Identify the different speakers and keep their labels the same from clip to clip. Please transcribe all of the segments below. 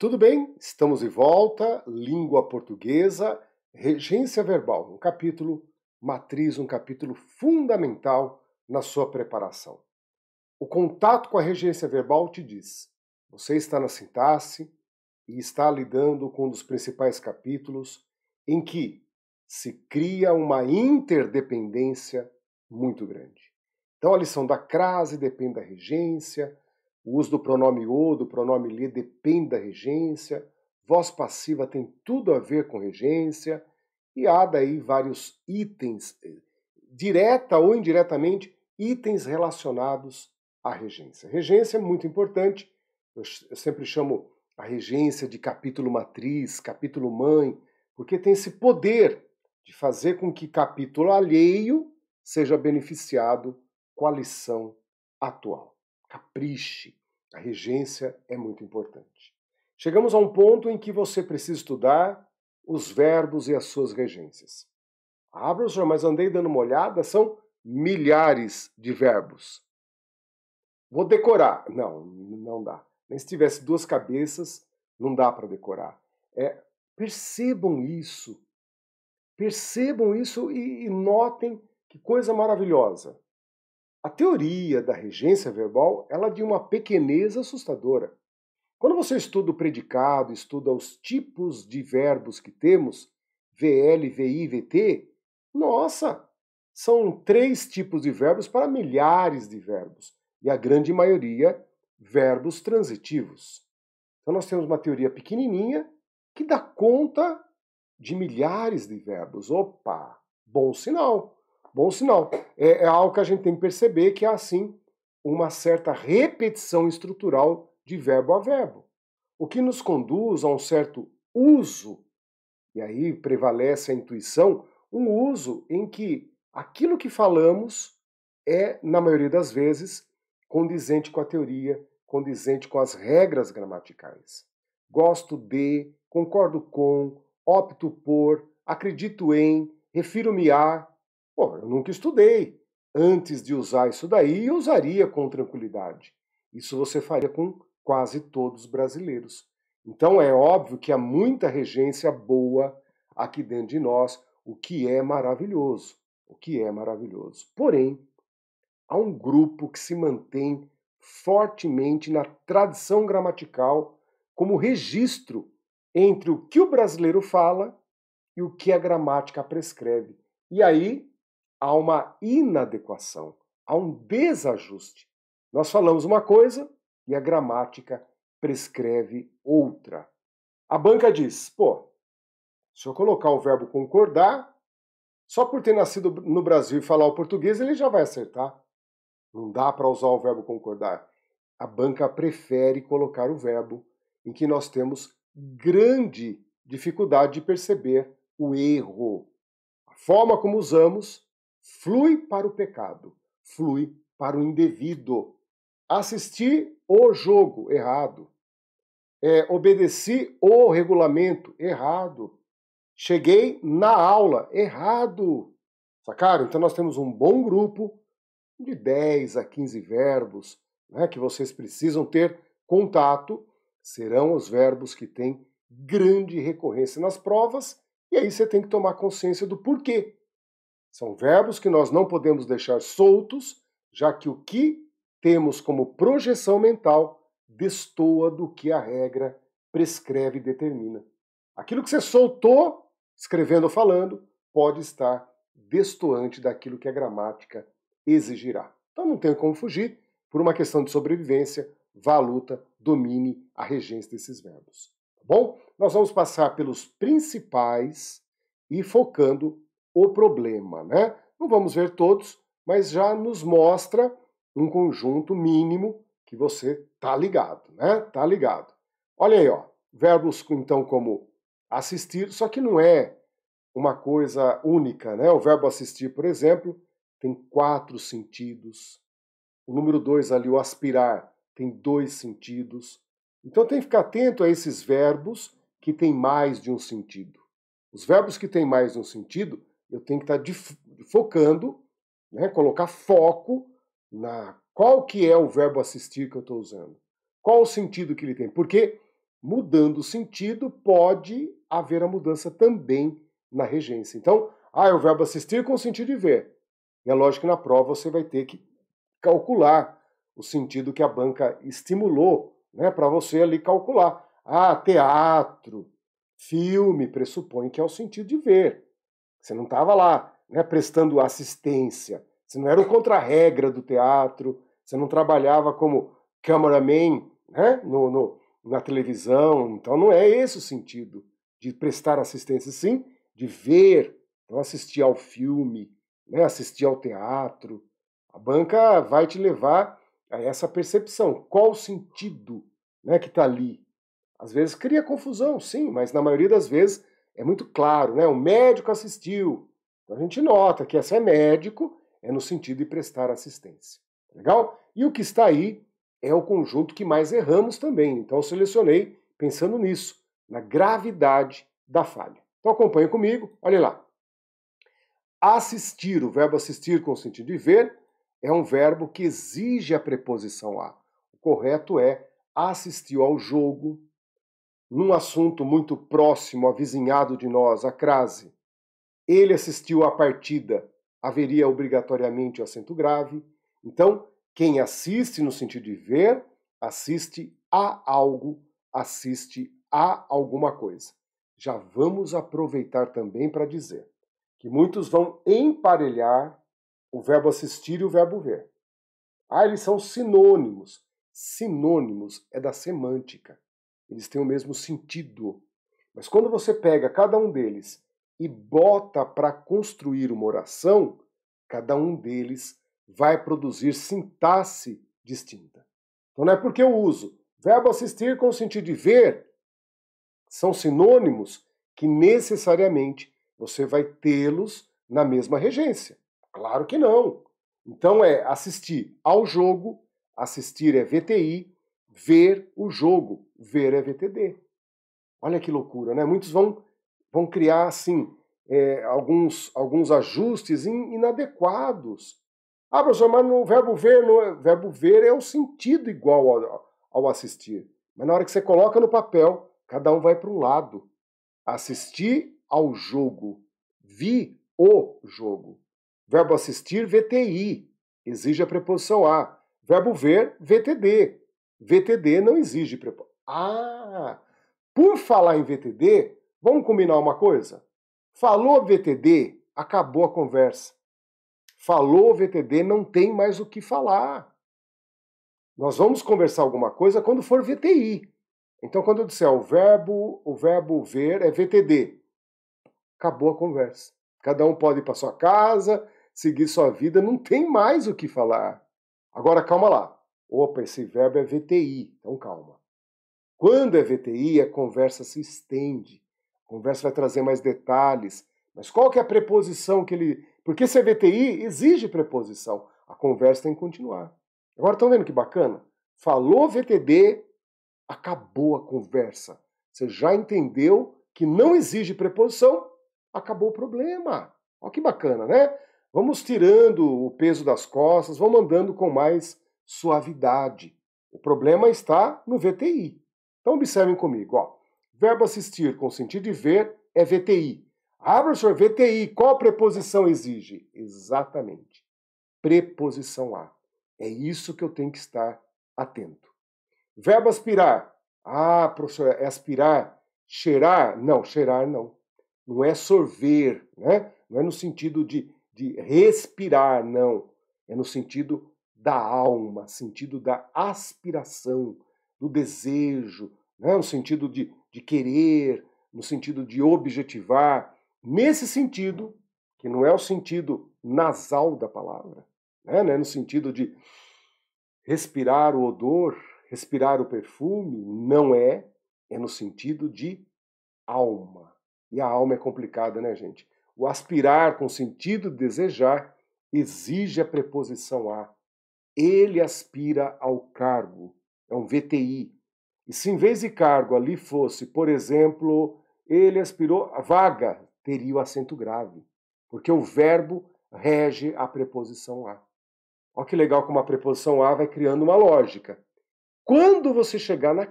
Speaker 1: Tudo bem? Estamos de volta. Língua portuguesa, regência verbal, um capítulo matriz, um capítulo fundamental na sua preparação. O contato com a regência verbal te diz: você está na sintaxe e está lidando com um dos principais capítulos em que se cria uma interdependência muito grande. Então a lição da crase depende da regência, o uso do pronome o, do pronome lhe depende da regência, voz passiva tem tudo a ver com regência, e há daí vários itens, eh, direta ou indiretamente, itens relacionados à regência. Regência é muito importante, eu sempre chamo a regência de capítulo matriz, capítulo mãe, porque tem esse poder de fazer com que capítulo alheio seja beneficiado com a lição atual. Capriche. A regência é muito importante. Chegamos a um ponto em que você precisa estudar os verbos e as suas regências. Ah, professor, mas andei dando uma olhada, são milhares de verbos. Vou decorar. Não, não dá. Nem se tivesse duas cabeças, não dá para decorar. É, percebam isso. Percebam isso e, e notem que coisa maravilhosa. A teoria da regência verbal ela é de uma pequenez assustadora. Quando você estuda o predicado, estuda os tipos de verbos que temos, VL, VI, VT, nossa, são três tipos de verbos para milhares de verbos, e a grande maioria verbos transitivos. Então nós temos uma teoria pequenininha que dá conta de milhares de verbos. Opa, bom sinal. Bom sinal. É, é algo que a gente tem que perceber que há, sim, uma certa repetição estrutural de verbo a verbo, o que nos conduz a um certo uso, e aí prevalece a intuição, um uso em que aquilo que falamos é, na maioria das vezes, condizente com a teoria, condizente com as regras gramaticais. Gosto de, concordo com, opto por, acredito em, refiro-me a, Bom, eu nunca estudei. Antes de usar isso daí, eu usaria com tranquilidade. Isso você faria com quase todos os brasileiros. Então é óbvio que há muita regência boa aqui dentro de nós, o que é maravilhoso, o que é maravilhoso. Porém, há um grupo que se mantém fortemente na tradição gramatical como registro entre o que o brasileiro fala e o que a gramática prescreve. E aí há uma inadequação, há um desajuste. Nós falamos uma coisa e a gramática prescreve outra. A banca diz: pô, se eu colocar o verbo concordar, só por ter nascido no Brasil e falar o português, ele já vai acertar. Não dá para usar o verbo concordar. A banca prefere colocar o verbo, em que nós temos grande dificuldade de perceber o erro. A forma como usamos flui para o pecado, flui para o indevido. Assisti o jogo errado. É, obedeci o regulamento errado. Cheguei na aula errado. Sacaram? Então nós temos um bom grupo de 10 a 15 verbos né, que vocês precisam ter contato. Serão os verbos que têm grande recorrência nas provas. E aí você tem que tomar consciência do porquê são verbos que nós não podemos deixar soltos, já que o que temos como projeção mental destoa do que a regra prescreve e determina. Aquilo que você soltou, escrevendo ou falando, pode estar destoante daquilo que a gramática exigirá. Então não tem como fugir, por uma questão de sobrevivência, vá à luta, domine a regência desses verbos. Tá bom? Nós vamos passar pelos principais e focando o problema. Né? Não vamos ver todos, mas já nos mostra um conjunto mínimo que você tá ligado, né? Tá ligado. Olha aí, ó. Verbos então como assistir, só que não é uma coisa única, né? O verbo assistir, por exemplo, tem quatro sentidos. O número dois ali, o aspirar, tem dois sentidos. Então tem que ficar atento a esses verbos que têm mais de um sentido. Os verbos que têm mais de um sentido eu tenho que estar tá focando, né, colocar foco na qual que é o verbo assistir que eu estou usando, qual o sentido que ele tem, porque mudando o sentido pode haver a mudança também na regência. Então, ah, é o verbo assistir com o sentido de ver. E é lógico que na prova você vai ter que calcular o sentido que a banca estimulou, né, para você ali calcular. Ah, teatro, filme pressupõe que é o sentido de ver. Você não estava lá né, prestando assistência, você não era o contra-regra do teatro, você não trabalhava como cameraman né, no, no, na televisão. Então não é esse o sentido de prestar assistência, sim, de ver, então assistir ao filme, né, assistir ao teatro. A banca vai te levar a essa percepção. Qual o sentido né, que está ali? Às vezes cria confusão, sim, mas na maioria das vezes é muito claro, né? O médico assistiu. Então a gente nota que essa é médico, é no sentido de prestar assistência. Tá legal? E o que está aí é o conjunto que mais erramos também. Então selecionei pensando nisso, na gravidade da falha. Então acompanhe comigo, olha lá. Assistir, o verbo assistir com o sentido de ver, é um verbo que exige a preposição a. O correto é assistiu ao jogo, num assunto muito próximo, avizinhado de nós, a crase. Ele assistiu à partida, haveria obrigatoriamente o acento grave. Então, quem assiste no sentido de ver, assiste a algo, assiste a alguma coisa. Já vamos aproveitar também para dizer que muitos vão emparelhar o verbo assistir e o verbo ver. Ah, eles são sinônimos. Sinônimos é da semântica. Eles têm o mesmo sentido. Mas quando você pega cada um deles e bota para construir uma oração, cada um deles vai produzir sintaxe distinta. Então não é porque eu uso verbo assistir com o sentido de ver, são sinônimos que necessariamente você vai tê-los na mesma regência. Claro que não. Então é assistir ao jogo, assistir é VTI, ver o jogo, ver é VTD. Olha que loucura, né? Muitos vão, vão criar, assim, é, alguns, alguns ajustes inadequados. Ah, professor, mas no verbo ver, no verbo ver é o sentido igual ao, ao assistir. Mas na hora que você coloca no papel, cada um vai para um lado. Assistir ao jogo. Vi o jogo. Verbo assistir, VTI. Exige a preposição A. Verbo ver, VTD. VTD não exige preparo. Ah, por falar em VTD, vamos combinar uma coisa? Falou VTD, acabou a conversa. Falou VTD, não tem mais o que falar. Nós vamos conversar alguma coisa quando for VTI. Então, quando eu disser o verbo, o verbo ver é VTD. Acabou a conversa. Cada um pode ir para sua casa, seguir sua vida, não tem mais o que falar. Agora, calma lá. Opa, esse verbo é VTI, então calma. Quando é VTI, a conversa se estende. A conversa vai trazer mais detalhes. Mas qual que é a preposição que ele. Porque se é VTI, exige preposição. A conversa tem que continuar. Agora estão vendo que bacana? Falou VTD, acabou a conversa. Você já entendeu que não exige preposição, acabou o problema. Olha que bacana, né? Vamos tirando o peso das costas, vamos andando com mais suavidade. O problema está no VTI. Então observem comigo, ó. Verbo assistir com sentido de ver é VTI. Ah, professor, VTI, qual preposição exige? Exatamente. Preposição A. É isso que eu tenho que estar atento. Verbo aspirar. Ah, professor, é aspirar, cheirar? Não, cheirar não. Não é sorver, né? Não é no sentido de, de respirar, não. É no sentido da alma, sentido da aspiração, do desejo, né? no sentido de, de querer, no sentido de objetivar. Nesse sentido, que não é o sentido nasal da palavra, né? É no sentido de respirar o odor, respirar o perfume, não é, é no sentido de alma. E a alma é complicada, né, gente? O aspirar com sentido de desejar exige a preposição a ele aspira ao cargo, é um VTI. E se em vez de cargo ali fosse, por exemplo, ele aspirou a vaga, teria o acento grave, porque o verbo rege a preposição a. Olha que legal como a preposição a vai criando uma lógica. Quando você chegar, na,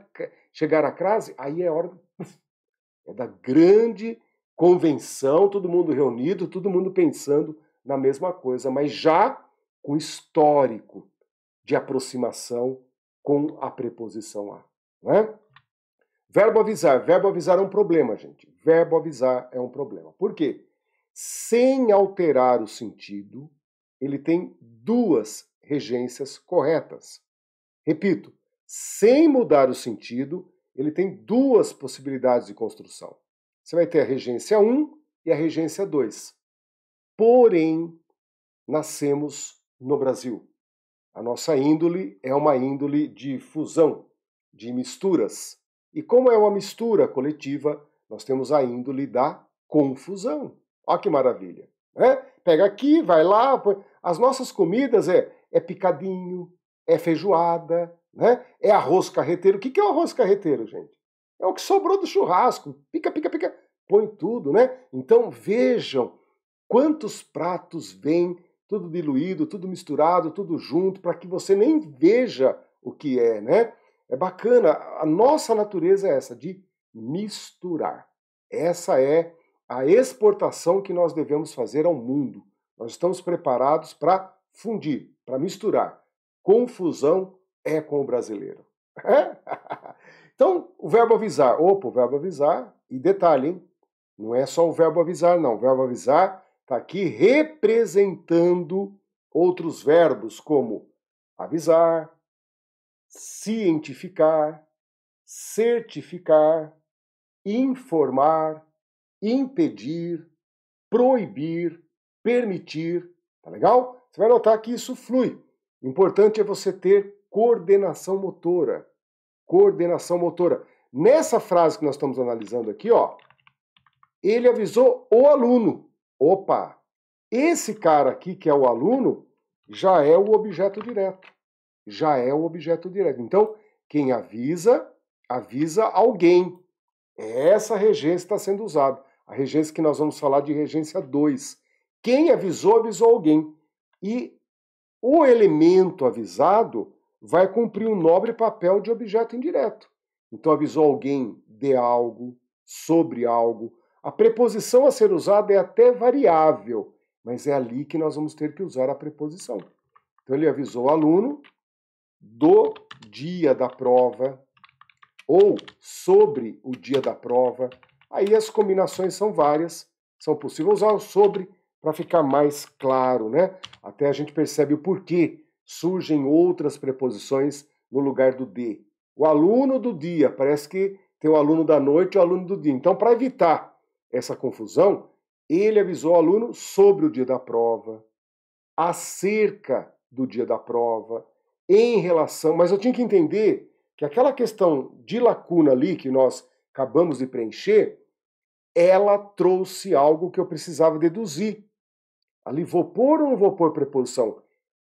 Speaker 1: chegar à crase, aí é hora é da grande convenção, todo mundo reunido, todo mundo pensando na mesma coisa, mas já com histórico, de aproximação com a preposição a. Né? Verbo avisar. Verbo avisar é um problema, gente. Verbo avisar é um problema. Por quê? Sem alterar o sentido, ele tem duas regências corretas. Repito, sem mudar o sentido, ele tem duas possibilidades de construção. Você vai ter a regência 1 e a regência 2. Porém, nascemos no Brasil. A nossa índole é uma índole de fusão, de misturas. E como é uma mistura coletiva, nós temos a índole da confusão. Olha que maravilha. Né? Pega aqui, vai lá. Põe... As nossas comidas é, é picadinho, é feijoada, né? é arroz carreteiro. O que é o arroz carreteiro, gente? É o que sobrou do churrasco. Pica, pica, pica. Põe tudo, né? Então vejam quantos pratos vêm tudo diluído, tudo misturado, tudo junto, para que você nem veja o que é, né? É bacana. A nossa natureza é essa, de misturar. Essa é a exportação que nós devemos fazer ao mundo. Nós estamos preparados para fundir, para misturar. Confusão é com o brasileiro. então, o verbo avisar. Opa, o verbo avisar. E detalhe, hein? Não é só o verbo avisar, não. O verbo avisar está aqui representando outros verbos como avisar, cientificar, certificar, informar, impedir, proibir, permitir. Tá legal? Você vai notar que isso flui. O importante é você ter coordenação motora. Coordenação motora. Nessa frase que nós estamos analisando aqui, ó, ele avisou o aluno. Opa, esse cara aqui que é o aluno já é o objeto direto. Já é o objeto direto. Então, quem avisa, avisa alguém. É essa regência está sendo usada. A regência que nós vamos falar de regência 2. Quem avisou, avisou alguém. E o elemento avisado vai cumprir um nobre papel de objeto indireto. Então, avisou alguém de algo, sobre algo, a preposição a ser usada é até variável, mas é ali que nós vamos ter que usar a preposição. Então ele avisou o aluno do dia da prova ou sobre o dia da prova. Aí as combinações são várias, são possíveis usar o sobre para ficar mais claro, né? Até a gente percebe o porquê surgem outras preposições no lugar do de. O aluno do dia, parece que tem o aluno da noite e o aluno do dia. Então, para evitar essa confusão, ele avisou o aluno sobre o dia da prova, acerca do dia da prova, em relação. Mas eu tinha que entender que aquela questão de lacuna ali que nós acabamos de preencher, ela trouxe algo que eu precisava deduzir. Ali vou pôr ou não vou pôr preposição?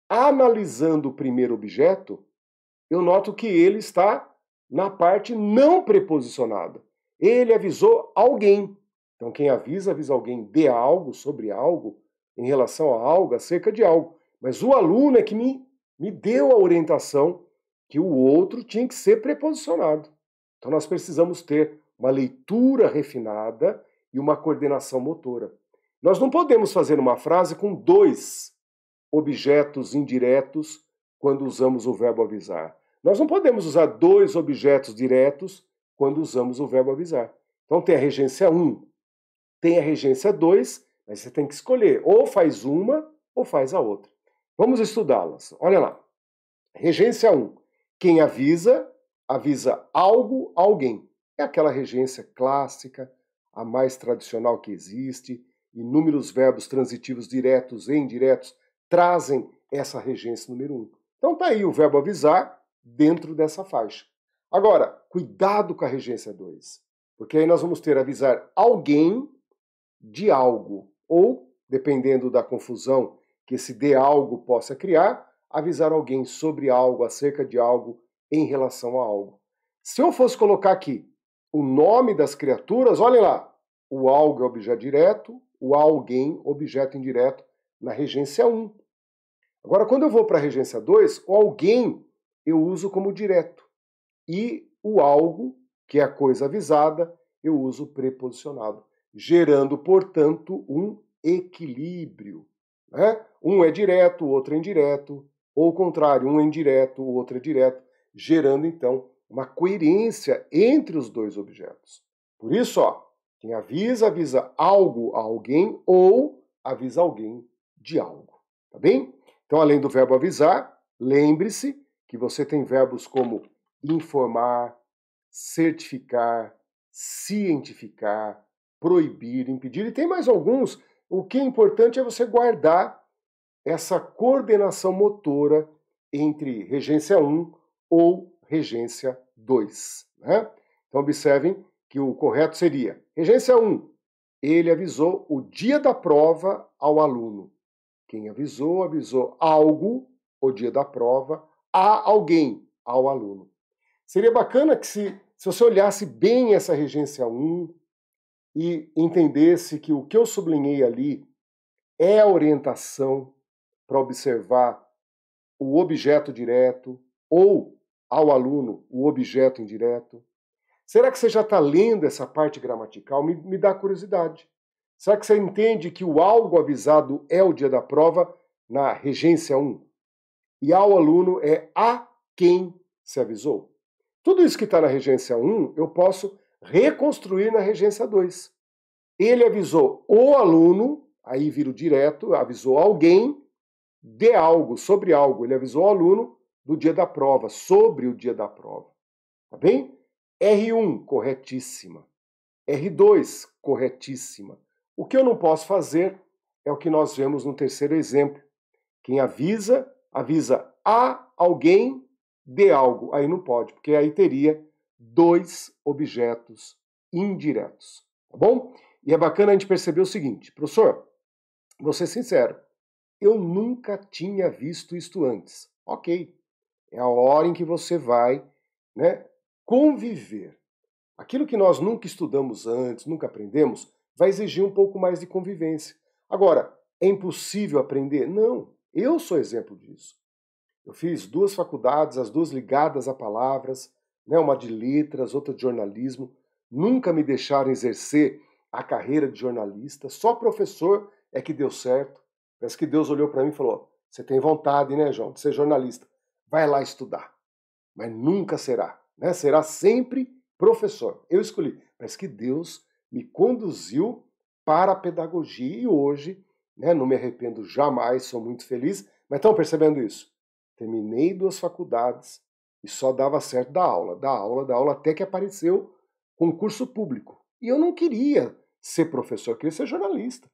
Speaker 1: Analisando o primeiro objeto, eu noto que ele está na parte não preposicionada. Ele avisou alguém. Então, quem avisa, avisa alguém de algo, sobre algo, em relação a algo, acerca de algo. Mas o aluno é que me, me deu a orientação que o outro tinha que ser preposicionado. Então, nós precisamos ter uma leitura refinada e uma coordenação motora. Nós não podemos fazer uma frase com dois objetos indiretos quando usamos o verbo avisar. Nós não podemos usar dois objetos diretos quando usamos o verbo avisar. Então tem a regência 1, tem a regência 2, mas você tem que escolher, ou faz uma ou faz a outra. Vamos estudá-las. Olha lá. Regência 1. Um, quem avisa, avisa algo, alguém. É aquela regência clássica, a mais tradicional que existe. Inúmeros verbos transitivos diretos e indiretos trazem essa regência número 1. Um. Então tá aí o verbo avisar dentro dessa faixa. Agora, cuidado com a regência 2, porque aí nós vamos ter avisar alguém de algo, ou, dependendo da confusão que esse de algo possa criar, avisar alguém sobre algo, acerca de algo, em relação a algo. Se eu fosse colocar aqui o nome das criaturas, olhem lá, o algo é objeto direto, o alguém, objeto indireto, na regência 1. Agora, quando eu vou para a regência 2, o alguém eu uso como direto. E o algo, que é a coisa avisada, eu uso preposicionado gerando, portanto, um equilíbrio. Né? Um é direto, o outro é indireto, ou o contrário, um é indireto, o outro é direto, gerando então uma coerência entre os dois objetos. Por isso, ó, quem avisa, avisa algo a alguém ou avisa alguém de algo. Tá bem? Então, além do verbo avisar, lembre-se que você tem verbos como informar, certificar, cientificar, proibir, impedir. E tem mais alguns. O que é importante é você guardar essa coordenação motora entre regência 1 ou regência 2. Né? Então, observem que o correto seria regência 1. Ele avisou o dia da prova ao aluno. Quem avisou, avisou algo, o dia da prova, a alguém, ao aluno. Seria bacana que se, se você olhasse bem essa regência 1, e entendesse que o que eu sublinhei ali é a orientação para observar o objeto direto ou ao aluno o objeto indireto? Será que você já está lendo essa parte gramatical? Me, me dá curiosidade. Será que você entende que o algo avisado é o dia da prova na regência 1? E ao aluno é a quem se avisou? Tudo isso que está na regência 1 eu posso reconstruir na Regência 2. Ele avisou o aluno, aí viro direto, avisou alguém de algo, sobre algo. Ele avisou o aluno do dia da prova, sobre o dia da prova. Tá bem? R1, corretíssima. R2, corretíssima. O que eu não posso fazer é o que nós vemos no terceiro exemplo. Quem avisa, avisa a alguém de algo. Aí não pode, porque aí teria dois objetos indiretos, tá bom? E é bacana a gente perceber o seguinte, professor, vou ser sincero, eu nunca tinha visto isto antes. Ok, é a hora em que você vai né, conviver. Aquilo que nós nunca estudamos antes, nunca aprendemos, vai exigir um pouco mais de convivência. Agora, é impossível aprender? Não, eu sou exemplo disso. Eu fiz duas faculdades, as duas ligadas a palavras, né, uma de letras, outra de jornalismo, nunca me deixaram exercer a carreira de jornalista, só professor é que deu certo. Parece que Deus olhou para mim e falou: Você tem vontade, né, João, de ser jornalista? Vai lá estudar. Mas nunca será, né? Será sempre professor. Eu escolhi. Parece que Deus me conduziu para a pedagogia e hoje, né, não me arrependo jamais, sou muito feliz. Mas estão percebendo isso? Terminei duas faculdades, e só dava certo da aula, da aula, da aula, até que apareceu concurso público. E eu não queria ser professor, eu queria ser jornalista.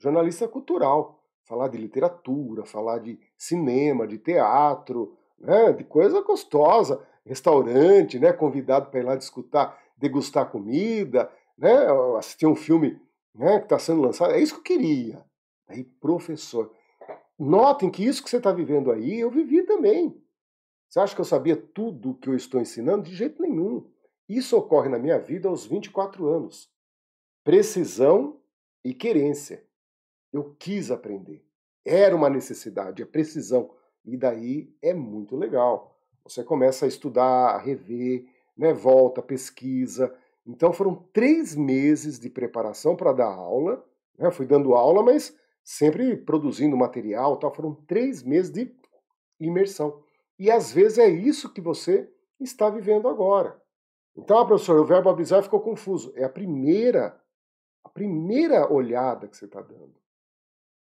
Speaker 1: Jornalista cultural. Falar de literatura, falar de cinema, de teatro, né, de coisa gostosa. Restaurante, né, convidado para ir lá discutar, degustar comida, né, assistir um filme né, que está sendo lançado. É isso que eu queria. Aí, professor, notem que isso que você está vivendo aí, eu vivi também. Você acha que eu sabia tudo o que eu estou ensinando? De jeito nenhum. Isso ocorre na minha vida aos 24 anos. Precisão e querência. Eu quis aprender. Era uma necessidade, é precisão. E daí é muito legal. Você começa a estudar, a rever, né? volta, pesquisa. Então foram três meses de preparação para dar aula. Né? fui dando aula, mas sempre produzindo material. Tal. Foram três meses de imersão. E às vezes é isso que você está vivendo agora. Então, ah, professor, o verbo avisar ficou confuso. É a primeira, a primeira olhada que você está dando.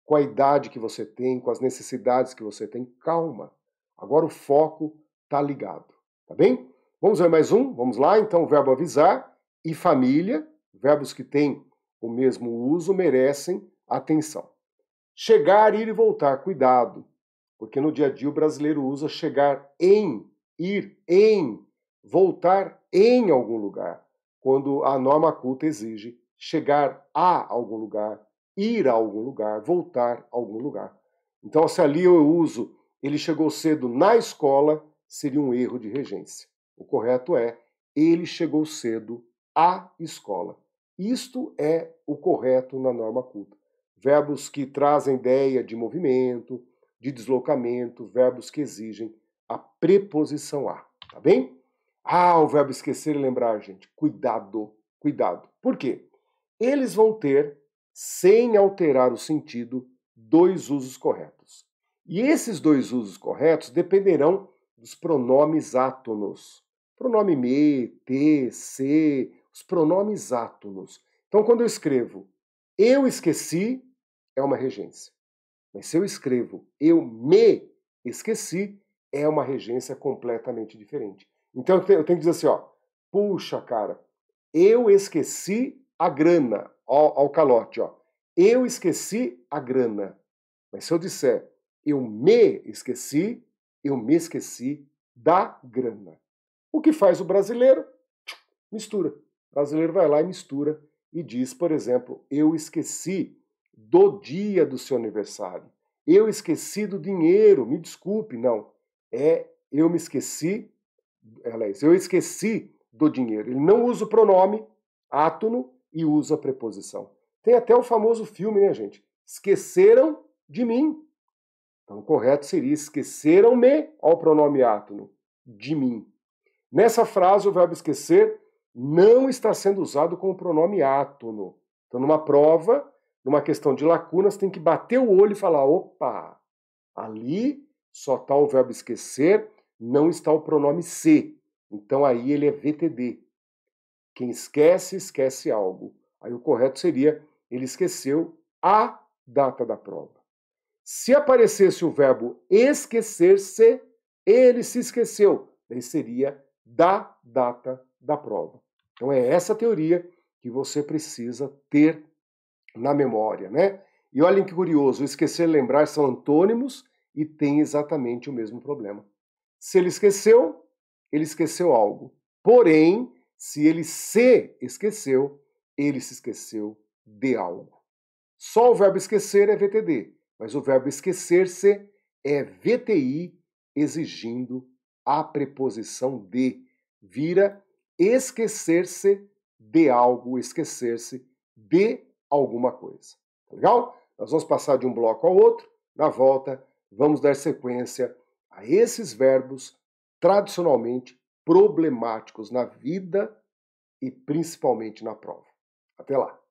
Speaker 1: Com a idade que você tem, com as necessidades que você tem, calma. Agora o foco está ligado, tá bem? Vamos ver mais um? Vamos lá, então, o verbo avisar e família, verbos que têm o mesmo uso, merecem atenção. Chegar, ir e voltar, cuidado. Porque no dia a dia o brasileiro usa chegar em, ir em, voltar em algum lugar, quando a norma culta exige chegar a algum lugar, ir a algum lugar, voltar a algum lugar. Então, se ali eu uso ele chegou cedo na escola, seria um erro de regência. O correto é ele chegou cedo à escola. Isto é o correto na norma culta. Verbos que trazem ideia de movimento, de deslocamento, verbos que exigem a preposição a, tá bem? Ah, o verbo esquecer e lembrar, gente. Cuidado, cuidado. Por quê? Eles vão ter, sem alterar o sentido, dois usos corretos. E esses dois usos corretos dependerão dos pronomes átonos. Pronome me, te, se, os pronomes átonos. Então, quando eu escrevo eu esqueci, é uma regência. Mas se eu escrevo eu me esqueci, é uma regência completamente diferente. Então eu tenho que dizer assim, ó, puxa, cara, eu esqueci a grana, ao, ao calote, ó. Eu esqueci a grana. Mas se eu disser eu me esqueci, eu me esqueci da grana. O que faz o brasileiro? Mistura. O brasileiro vai lá e mistura e diz, por exemplo, eu esqueci do dia do seu aniversário. Eu esqueci do dinheiro, me desculpe, não. É eu me esqueci, aliás, eu esqueci do dinheiro. Ele não usa o pronome átono e usa a preposição. Tem até o famoso filme, né, gente? Esqueceram de mim. Então, o correto seria esqueceram-me ao pronome átono, de mim. Nessa frase, o verbo esquecer não está sendo usado como pronome átono. Então, numa prova, numa questão de lacunas, tem que bater o olho e falar: opa, ali só está o verbo esquecer, não está o pronome se. Então aí ele é VTD. Quem esquece, esquece algo. Aí o correto seria: ele esqueceu a data da prova. Se aparecesse o verbo esquecer-se, ele se esqueceu. aí seria da data da prova. Então é essa teoria que você precisa ter na memória, né? E olhem que curioso, esquecer e lembrar são antônimos e têm exatamente o mesmo problema. Se ele esqueceu, ele esqueceu algo. Porém, se ele se esqueceu, ele se esqueceu de algo. Só o verbo esquecer é VTD, mas o verbo esquecer-se é VTI exigindo a preposição de. Vira esquecer-se de algo, esquecer-se de alguma coisa. Tá legal? Nós vamos passar de um bloco ao outro. Na volta, vamos dar sequência a esses verbos tradicionalmente problemáticos na vida e principalmente na prova. Até lá!